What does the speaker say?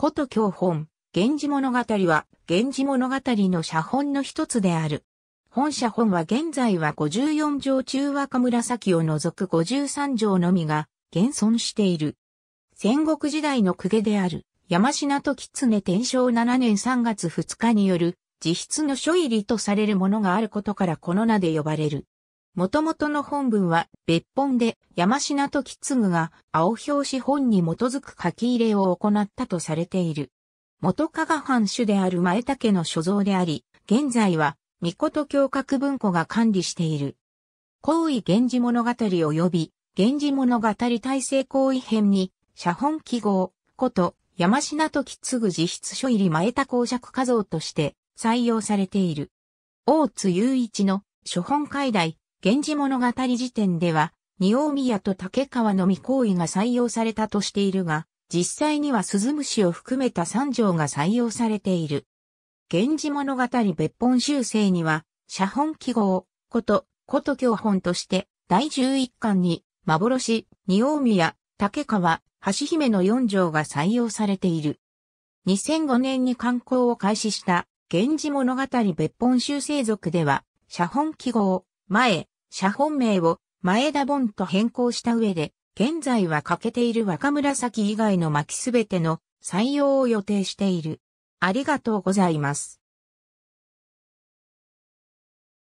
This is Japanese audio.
古都教本、源氏物語は、源氏物語の写本の一つである。本写本は現在は54条中若紫を除く53条のみが現存している。戦国時代の公家である山品と狐天正7年3月2日による自筆の書入りとされるものがあることからこの名で呼ばれる。元々の本文は別本で山品と継が青表紙本に基づく書き入れを行ったとされている。元加賀藩主である前家の所蔵であり、現在は、御事教閣文庫が管理している。行為源氏物語及び、源氏物語大成行為編に、写本記号、こと山品と継自筆書入り前田公爵画像として採用されている。大津雄一の書本解題、源氏物語時点では、二大宮と竹川の未行為が採用されたとしているが、実際には鈴虫を含めた三条が採用されている。源氏物語別本修正には、写本記号、こと、こと教本として、第11巻に、幻、二大宮、竹川、橋姫の四条が採用されている。2005年に刊行を開始した、源氏物語別本修正族では、写本記号、前、社本名を前田盆と変更した上で、現在は欠けている若紫以外の巻きすべての採用を予定している。ありがとうございます。